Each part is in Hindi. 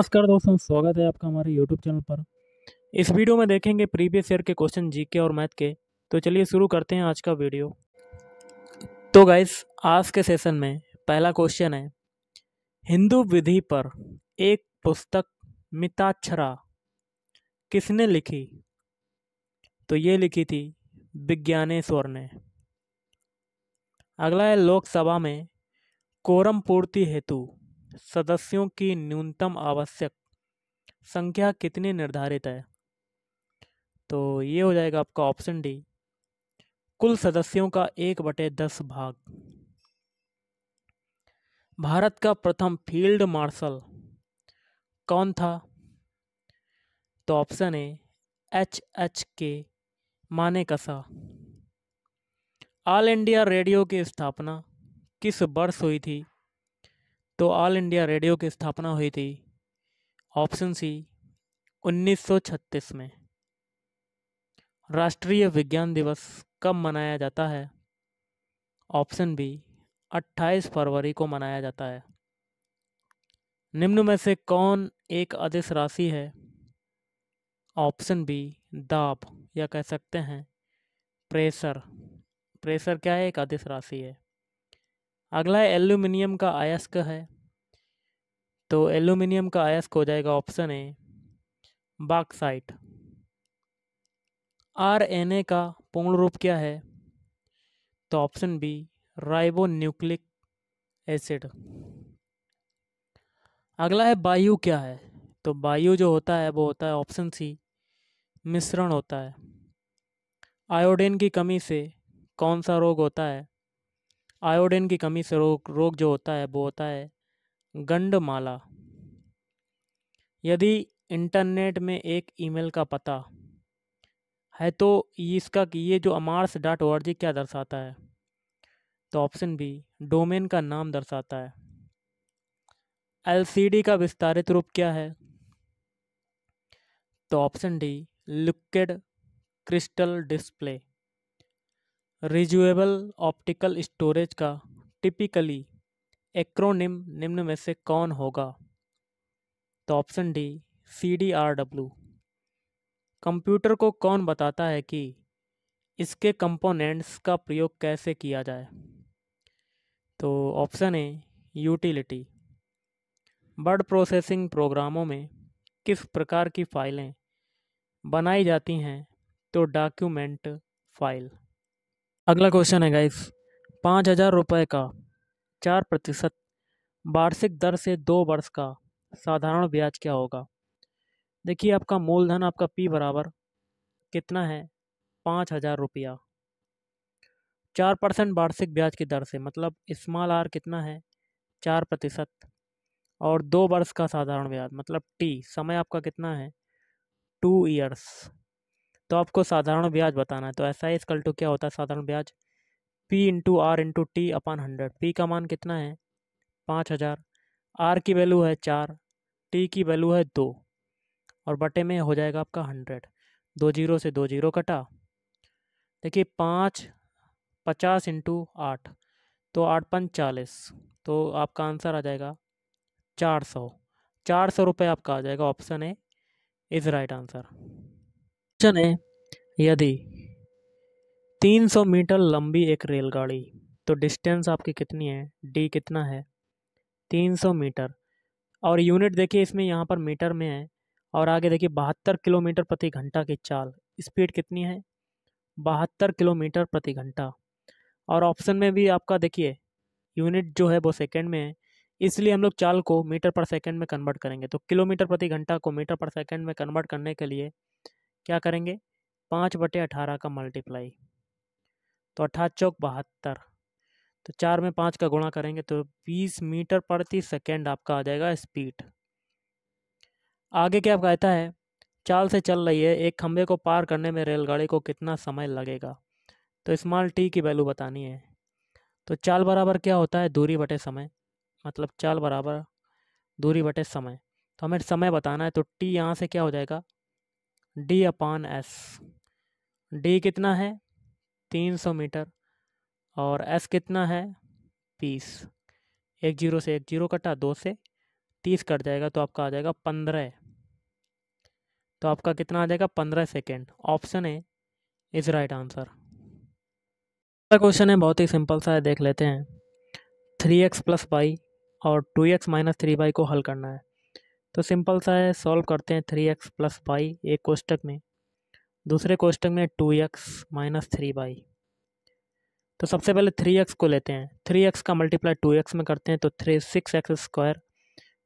नमस्कार दोस्तों स्वागत है आपका हमारे यूट्यूब चैनल पर इस वीडियो में देखेंगे प्रीवियस ईयर के क्वेश्चन जीके और मैथ के तो चलिए शुरू करते हैं आज का वीडियो तो गाइस आज के सेशन में पहला क्वेश्चन है हिंदू विधि पर एक पुस्तक मिताक्षरा किसने लिखी तो ये लिखी थी विज्ञानेश्वर ने अगला है लोकसभा में कोरम पूर्ति हेतु सदस्यों की न्यूनतम आवश्यक संख्या कितनी निर्धारित है तो ये हो जाएगा आपका ऑप्शन डी कुल सदस्यों का एक बटे दस भाग भारत का प्रथम फील्ड मार्शल कौन था तो ऑप्शन ए एच एच के माने कसा ऑल इंडिया रेडियो की स्थापना किस वर्ष हुई थी तो ऑल इंडिया रेडियो की स्थापना हुई थी ऑप्शन सी 1936 में राष्ट्रीय विज्ञान दिवस कब मनाया जाता है ऑप्शन बी 28 फरवरी को मनाया जाता है निम्न में से कौन एक अदिश राशि है ऑप्शन बी दाब या कह सकते हैं प्रेशर प्रेशर क्या है एक अदिश राशि है अगला है एल्यूमिनियम का अयस्क है तो एल्यूमिनियम का अयस्क हो जाएगा ऑप्शन ए बाक्साइट ए का पूर्ण रूप क्या है तो option B ribonucleic acid अगला है वायु क्या है तो वायु जो होता है वो होता है ऑप्शन सी मिश्रण होता है आयोडीन की कमी से कौन सा रोग होता है आयोडीन की कमी से रोग रोग जो होता है वो होता है गंडमाला यदि इंटरनेट में एक ईमेल का पता है तो इसका ये जो अमार्स डॉट ओ क्या दर्शाता है तो ऑप्शन बी डोमेन का नाम दर्शाता है एलसीडी का विस्तारित रूप क्या है तो option D liquid crystal display reusable optical storage का टिपिकली एक्रोनिम निम्न में से कौन होगा तो option D C D R W computer को कौन बताता है कि इसके कंपोनेंट्स का प्रयोग कैसे किया जाए तो option A utility word processing प्रोग्रामों में किस प्रकार की फ़ाइलें बनाई जाती हैं तो डॉक्यूमेंट फाइल अगला क्वेश्चन है गाइस पाँच हज़ार रुपये का चार प्रतिशत वार्षिक दर से दो वर्ष का साधारण ब्याज क्या होगा देखिए आपका मूलधन आपका पी बराबर कितना है पाँच हज़ार रुपया चार परसेंट वार्षिक ब्याज की दर से मतलब स्मॉल आर कितना है चार प्रतिशत और दो वर्ष का साधारण ब्याज मतलब टी समय आपका कितना है टू ईयर्स तो आपको साधारण ब्याज बताना है तो ऐसा आई इसकल टू क्या होता है साधारण ब्याज P into R into T upon hundred P का मान कितना है पाँच हज़ार आर की वैल्यू है चार टी की वैल्यू है दो और बटे में हो जाएगा आपका हंड्रेड दो जीरो से दो जीरो कटा देखिए पाँच पचास इंटू आठ तो आठ पन चालीस तो आपका आंसर आ जाएगा चार सौ चार सौ रुपये आपका आ जाएगा option A is right answer question है यदि 300 मीटर लंबी एक रेलगाड़ी तो डिस्टेंस आपकी कितनी है डी कितना है 300 मीटर और यूनिट देखिए इसमें यहाँ पर मीटर में है और आगे देखिए बहत्तर किलोमीटर प्रति घंटा की चाल स्पीड कितनी है बहत्तर किलोमीटर प्रति घंटा और ऑप्शन में भी आपका देखिए यूनिट जो है वो सेकेंड में है इसलिए हम लोग चाल को मीटर पर सेकेंड में कन्वर्ट करेंगे तो किलोमीटर प्रति घंटा को मीटर पर सेकेंड में कन्वर्ट करने के लिए क्या करेंगे पाँच बटे अठारह का मल्टीप्लाई तो अठारह चौक बहत्तर तो चार में पाँच का गुणा करेंगे तो बीस मीटर प्रति सेकेंड आपका आ जाएगा स्पीड आगे क्या कहता है चाल से चल रही है एक खम्भे को पार करने में रेलगाड़ी को कितना समय लगेगा तो स्मॉल टी की वैल्यू बतानी है तो चाल बराबर क्या होता है दूरी बटे समय मतलब चाल बराबर दूरी बटे समय तो हमें समय बताना है तो टी यहाँ से क्या हो जाएगा डी अपान एस डी कितना है तीन सौ मीटर और एस कितना है तीस एक जीरो से एक जीरो कटा दो से तीस कट जाएगा तो आपका आ जाएगा पंद्रह तो आपका कितना आ जाएगा पंद्रह second option A is right answer अगला क्वेश्चन है बहुत ही सिंपल सा है देख लेते हैं थ्री एक्स प्लस वाई और two x minus three y को हल करना है तो सिंपल सा है सॉल्व करते हैं थ्री एक्स प्लस वाई एक कोष्टक में दूसरे कोष्टक में two x minus three y तो सबसे पहले थ्री एक्स को लेते हैं थ्री एक्स का मल्टीप्लाई टू एक्स में करते हैं तो थ्री सिक्स एक्स स्क्वायर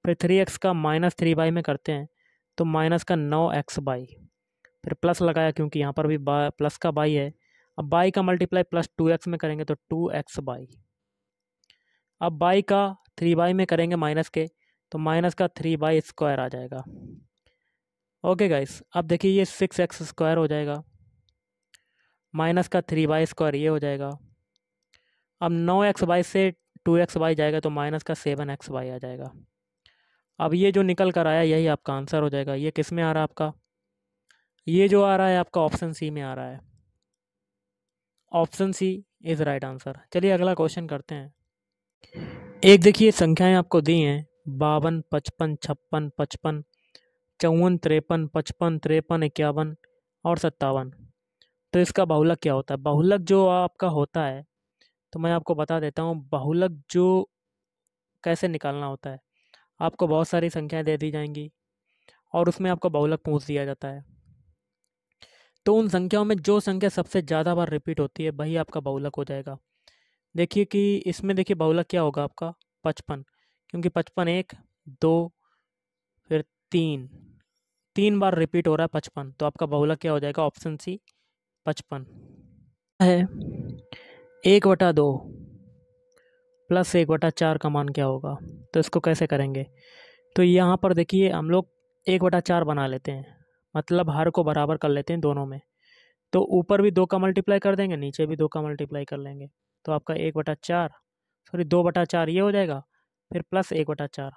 फिर थ्री एक्स का माइनस थ्री वाई में करते हैं तो माइनस का नौ एक्स बाई फिर प्लस लगाया क्योंकि यहाँ पर भी बा प्लस का बाई है अब बाई का मल्टीप्लाई प्लस टू एक्स में करेंगे तो टू एक्स बाई अब बाई का थ्री बाई में करेंगे माइनस के तो माइनस का थ्री बाई स्क्वायर आ जाएगा ओके गाइस अब देखिए ये सिक्स एक्स स्क्वायर हो जाएगा माइनस का थ्री बाई स्क्वायर ये हो जाएगा अब नौ एक्स बाई से टू एक्स बाई जाएगा तो माइनस का सेवन एक्स बाई आ जाएगा अब ये जो निकल कर आया यही आपका आंसर हो जाएगा ये किस में आ रहा है आपका ये जो आ रहा है आपका ऑप्शन सी में आ रहा है option C is right answer चलिए अगला क्वेश्चन करते हैं एक देखिए संख्याएं आपको दी हैं बावन पचपन छप्पन पचपन चौवन तिरपन पचपन तिरपन इक्यावन और सत्तावन तो इसका बहुलक क्या होता है बहुलक जो आपका होता है तो मैं आपको बता देता हूँ बहुलक जो कैसे निकालना होता है आपको बहुत सारी संख्याएं दे दी जाएंगी और उसमें आपका बहुलक पूछ दिया जाता है तो उन संख्याओं में जो संख्या सबसे ज़्यादा बार रिपीट होती है वही आपका बहुलक हो जाएगा देखिए कि इसमें देखिए बहुलक क्या होगा आपका पचपन क्योंकि पचपन एक दो फिर तीन तीन बार रिपीट हो रहा है पचपन तो आपका बहुलक क्या हो जाएगा ऑप्शन सी पचपन है एक बटा दो प्लस एक बटा चार का मान क्या होगा तो इसको कैसे करेंगे तो यहाँ पर देखिए हम लोग एक बटा चार बना लेते हैं मतलब हर को बराबर कर लेते हैं दोनों में तो ऊपर भी दो का मल्टीप्लाई कर देंगे नीचे भी दो का मल्टीप्लाई कर लेंगे तो आपका एक बटा चार सॉरी दो बटा चार ये हो जाएगा फिर प्लस एक बटा चार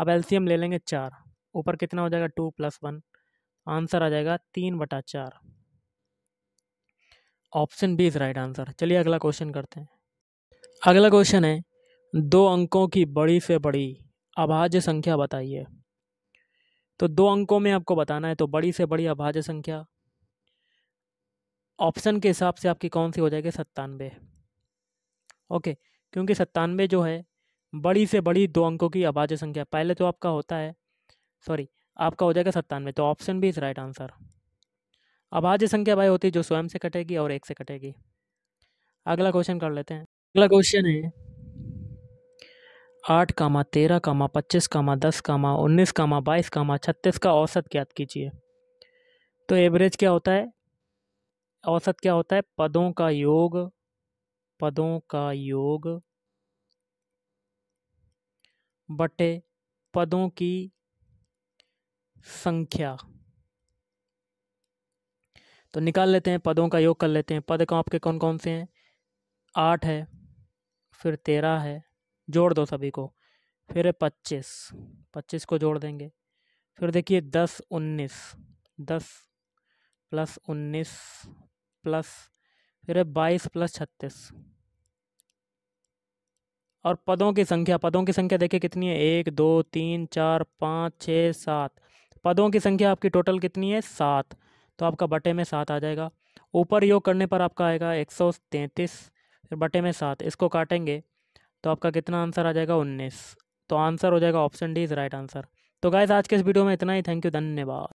अब एलसीएम ले लेंगे चार ऊपर कितना हो जाएगा टू प्लस वन आंसर आ जाएगा तीन बटा चार option B is right answer चलिए अगला क्वेश्चन करते हैं अगला क्वेश्चन है दो अंकों की बड़ी से बड़ी अभाज्य संख्या बताइए तो दो अंकों में आपको बताना है तो बड़ी से बड़ी अभाज्य संख्या ऑप्शन के हिसाब से आपकी कौन सी हो जाएगी सत्तानवे ओके क्योंकि सत्तानवे जो है बड़ी से बड़ी दो अंकों की अभाज्य संख्या पहले तो आपका होता है सॉरी आपका हो जाएगा सत्तानवे तो ऑप्शन भी इज राइट आंसर अभाज्य संख्या भाई होती है जो स्वयं से कटेगी और एक से कटेगी अगला क्वेश्चन कर लेते हैं अगला क्वेश्चन है आठ कामा तेरह कामा पच्चीस कामा दस कामा उन्नीस कामा बाईस कामा छत्तीस का औसत ज्ञात कीजिए तो एवरेज क्या होता है औसत क्या होता है पदों का योग पदों का योग बटे पदों की संख्या तो निकाल लेते हैं पदों का योग कर लेते हैं पद कौन आपके कौन कौन से हैं आठ है फिर तेरह है जोड़ दो सभी को फिर है पच्चीस पच्चीस को जोड़ देंगे फिर देखिए दस उन्नीस दस प्लस उन्नीस प्लस फिर है बाईस प्लस छत्तीस और पदों की संख्या पदों की संख्या देखिए कितनी है एक दो तीन चार पाँच छः सात पदों की संख्या आपकी टोटल कितनी है सात तो आपका बटे में सात आ जाएगा ऊपर योग करने पर आपका आएगा एक सौ तैंतीस फिर बटे में सात इसको काटेंगे तो आपका कितना आंसर आ जाएगा उन्नीस तो आंसर हो जाएगा option D is right answer तो गाइज आज के इस वीडियो में इतना ही थैंक यू धन्यवाद